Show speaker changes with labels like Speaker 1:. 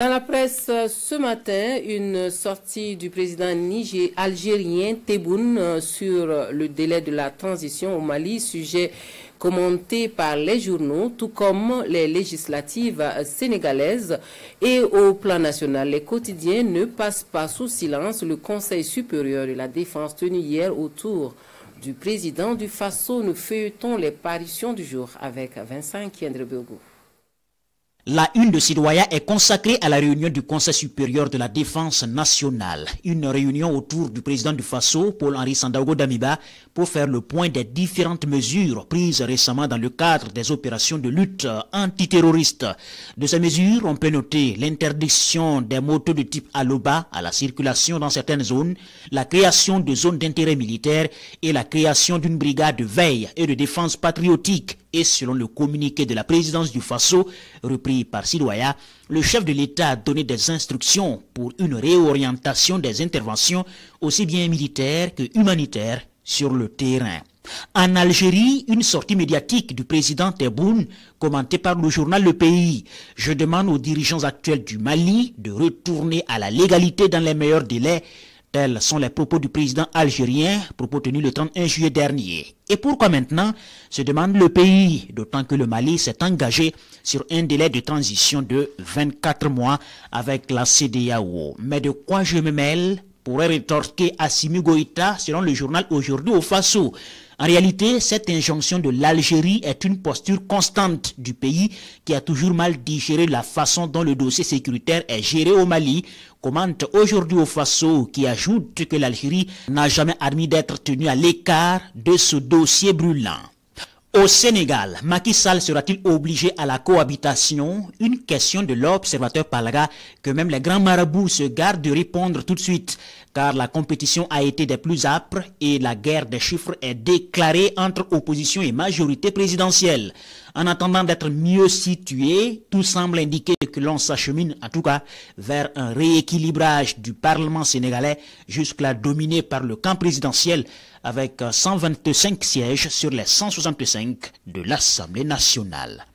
Speaker 1: Dans la presse euh, ce matin, une sortie du président Niger, algérien Tebboune euh, sur euh, le délai de la transition au Mali, sujet commenté par les journaux, tout comme les législatives sénégalaises et au plan national. Les quotidiens ne passent pas sous silence le Conseil supérieur de la défense tenu hier autour du président du Faso. Nous feuilletons les paritions du jour avec Vincent Kiendrebego.
Speaker 2: La une de citoyens est consacrée à la réunion du Conseil supérieur de la défense nationale. Une réunion autour du président du FASO, Paul-Henri Sandago Damiba, pour faire le point des différentes mesures prises récemment dans le cadre des opérations de lutte antiterroriste. De ces mesures, on peut noter l'interdiction des motos de type Aloba à la circulation dans certaines zones, la création de zones d'intérêt militaire et la création d'une brigade de veille et de défense patriotique et selon le communiqué de la présidence du Faso, repris par Sidoya, le chef de l'État a donné des instructions pour une réorientation des interventions aussi bien militaires que humanitaires sur le terrain. En Algérie, une sortie médiatique du président Tebboune, commentée par le journal Le Pays. Je demande aux dirigeants actuels du Mali de retourner à la légalité dans les meilleurs délais. Tels sont les propos du président algérien, propos tenus le 31 juillet dernier. Et pourquoi maintenant se demande le pays, d'autant que le Mali s'est engagé sur un délai de transition de 24 mois avec la CDAO. Mais de quoi je me mêle pourrait rétorquer Assimi Goïta selon le journal Aujourd'hui au Faso. En réalité, cette injonction de l'Algérie est une posture constante du pays qui a toujours mal digéré la façon dont le dossier sécuritaire est géré au Mali, commente aujourd'hui au Faso qui ajoute que l'Algérie n'a jamais admis d'être tenue à l'écart de ce dossier brûlant. Au Sénégal, Macky Sall sera-t-il obligé à la cohabitation Une question de l'observateur Palaga que même les grands marabouts se gardent de répondre tout de suite, car la compétition a été des plus âpres et la guerre des chiffres est déclarée entre opposition et majorité présidentielle. En attendant d'être mieux situé, tout semble indiquer que l'on s'achemine en tout cas vers un rééquilibrage du Parlement sénégalais, jusque-là dominé par le camp présidentiel avec 125 euh, sièges sur les 165 de l'Assemblée nationale.